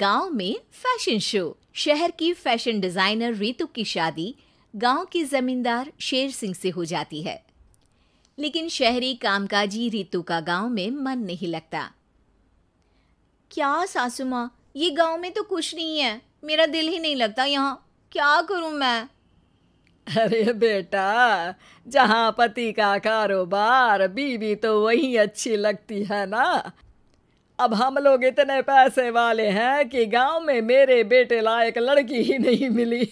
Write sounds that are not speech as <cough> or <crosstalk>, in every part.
गांव में fashion show शहर की फैशन डिजाइनर रितु की शादी गांव के जमींदार शेर सिंह से हो जाती है लेकिन शहरी कामकाजी रीतु का गांव में मन नहीं लगता क्या सासू माँ ये गांव में तो कुछ नहीं है मेरा दिल ही नहीं लगता यहाँ क्या करूँ मैं अरे बेटा जहाँ पति का कारोबार बीवी तो वही अच्छी लगती है ना अब हम लोग इतने पैसे वाले हैं कि गांव में मेरे बेटे लायक लड़की ही नहीं मिली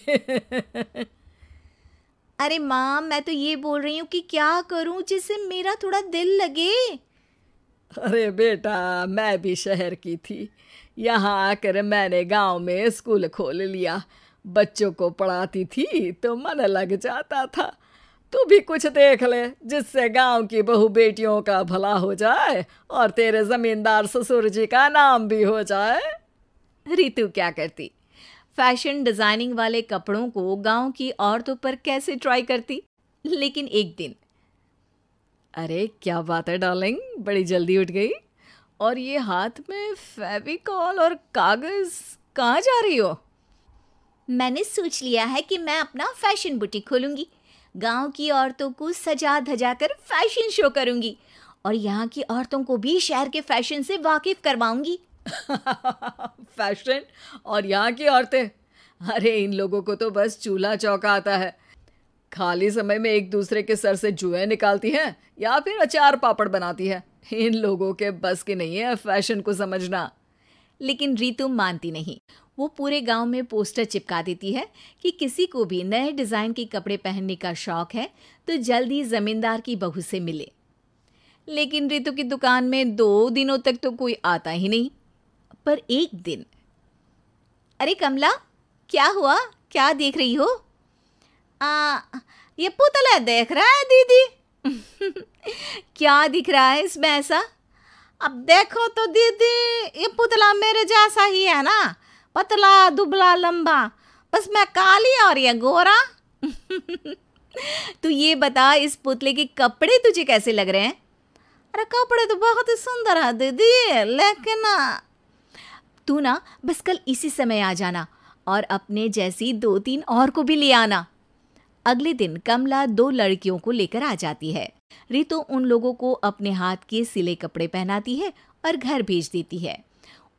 अरे माँ मैं तो ये बोल रही हूँ कि क्या करूँ जिससे मेरा थोड़ा दिल लगे अरे बेटा मैं भी शहर की थी यहाँ आकर मैंने गांव में स्कूल खोल लिया बच्चों को पढ़ाती थी तो मन लग जाता था तू भी कुछ देख ले जिससे गांव की बहु बेटियों का भला हो जाए और तेरे जमींदार ससुर जी का नाम भी हो जाए रितु क्या करती फैशन डिजाइनिंग वाले कपड़ों को गांव की औरतों पर कैसे ट्राई करती लेकिन एक दिन अरे क्या बात है डार्लिंग बड़ी जल्दी उठ गई और ये हाथ में फेविकॉल और कागज कहाँ जा रही हो मैंने सोच लिया है कि मैं अपना फैशन बुटीक खोलूंगी गांव की औरतों को सजा धजा कर फैशन शो करूंगी और यहाँ की औरतों को भी शहर के फैशन से वाकिफ करवाऊंगी <laughs> फैशन और यहाँ की औरतें अरे इन लोगों को तो बस चूल्हा चौका आता है खाली समय में एक दूसरे के सर से जुए निकालती हैं या फिर अचार पापड़ बनाती है इन लोगों के बस की नहीं है फैशन को समझना लेकिन रीतु मानती नहीं वो पूरे गांव में पोस्टर चिपका देती है कि किसी को भी नए डिज़ाइन के कपड़े पहनने का शौक है तो जल्द ही ज़मींदार की बहू से मिले लेकिन रितु की दुकान में दो दिनों तक तो कोई आता ही नहीं पर एक दिन अरे कमला क्या हुआ क्या देख रही हो आ, ये पुतला देख रहा है दीदी <laughs> क्या दिख रहा है इसमें ऐसा अब देखो तो दीदी ये पुतला मेरे जैसा ही है ना पतला दुबला लंबा बस मैं काली और ये गोरा <laughs> तू ये बता इस पुतले के कपड़े तुझे कैसे लग रहे हैं अरे कपड़े तो बहुत ही सुंदर है दीदी लेकिन तू ना बस कल इसी समय आ जाना और अपने जैसी दो तीन और को भी ले आना अगले दिन कमला दो लड़कियों को लेकर आ जाती है रितु उन लोगों को अपने हाथ के सिले कपड़े पहनाती है और घर भेज देती है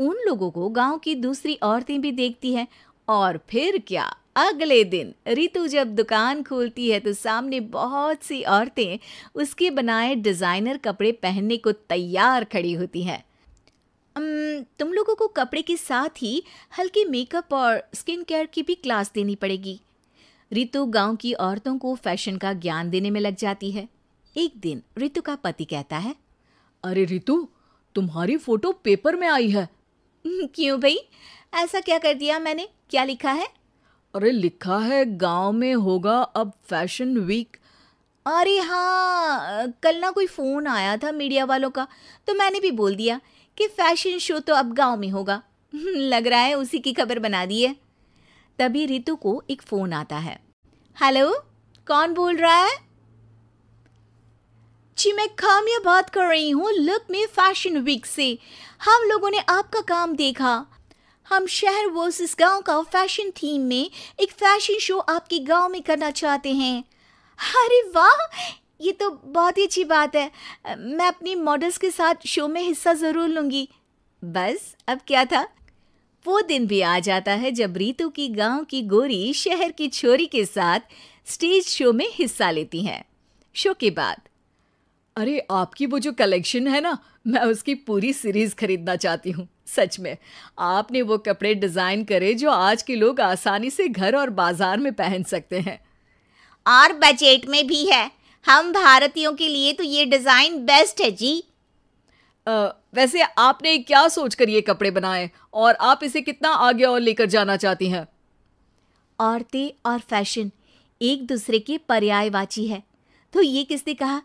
उन लोगों को गांव की दूसरी औरतें भी देखती हैं और फिर क्या अगले दिन रितु जब दुकान खोलती है तो सामने बहुत सी औरतें उसके बनाए डिज़ाइनर कपड़े पहनने को तैयार खड़ी होती हैं तुम लोगों को कपड़े के साथ ही हल्के मेकअप और स्किन केयर की भी क्लास देनी पड़ेगी रितु गांव की औरतों को फैशन का ज्ञान देने में लग जाती है एक दिन रितु का पति कहता है अरे रितु तुम्हारी फोटो पेपर में आई है <laughs> क्यों भाई ऐसा क्या कर दिया मैंने क्या लिखा है अरे लिखा है गांव में होगा अब फैशन वीक अरे हाँ कल ना कोई फ़ोन आया था मीडिया वालों का तो मैंने भी बोल दिया कि फैशन शो तो अब गांव में होगा <laughs> लग रहा है उसी की खबर बना दी है तभी रितु को एक फ़ोन आता है हेलो कौन बोल रहा है जी मैं खामिया बात कर रही हूँ लुक में फैशन वीक से हम लोगों ने आपका काम देखा हम शहर वर्सेस गांव का फैशन थीम में एक फैशन शो आपके गांव में करना चाहते हैं अरे वाह ये तो बहुत ही अच्छी बात है मैं अपनी मॉडल्स के साथ शो में हिस्सा ज़रूर लूँगी बस अब क्या था वो दिन भी आ जाता है जब रीतू की गांव की गोरी शहर की छोरी के साथ स्टेज शो में हिस्सा लेती हैं शो के बाद अरे आपकी वो जो कलेक्शन है ना मैं उसकी पूरी सीरीज़ खरीदना चाहती हूँ सच में आपने वो कपड़े डिज़ाइन करे जो आज के लोग आसानी से घर और बाजार में पहन सकते हैं और बजट में भी है हम भारतीयों के लिए तो ये डिज़ाइन बेस्ट है जी आ, वैसे आपने क्या सोचकर ये कपड़े बनाए और आप इसे कितना आगे और लेकर जाना चाहती हैं औरतें और फैशन एक दूसरे के पर्यायवाची है तो ये किसने कहा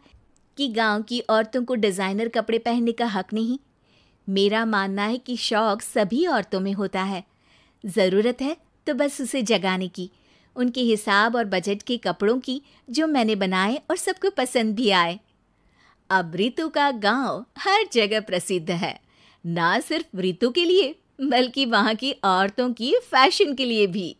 कि गांव की औरतों को डिज़ाइनर कपड़े पहनने का हक नहीं मेरा मानना है कि शौक सभी औरतों में होता है ज़रूरत है तो बस उसे जगाने की उनके हिसाब और बजट के कपड़ों की जो मैंने बनाए और सबको पसंद भी आए अब ऋतु का गांव हर जगह प्रसिद्ध है ना सिर्फ ऋतु के लिए बल्कि वहाँ की औरतों की फैशन के लिए भी